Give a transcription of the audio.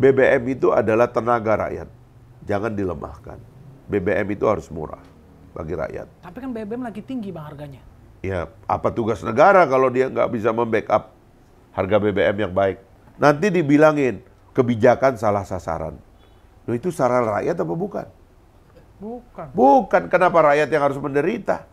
BBM itu adalah tenaga rakyat. Jangan dilemahkan. BBM itu harus murah bagi rakyat. Tapi kan BBM lagi tinggi bang harganya. Ya, apa tugas negara kalau dia nggak bisa membackup harga BBM yang baik? Nanti dibilangin kebijakan salah sasaran. Loh itu saran rakyat apa bukan? Bukan. Bukan. Kenapa rakyat yang harus menderita?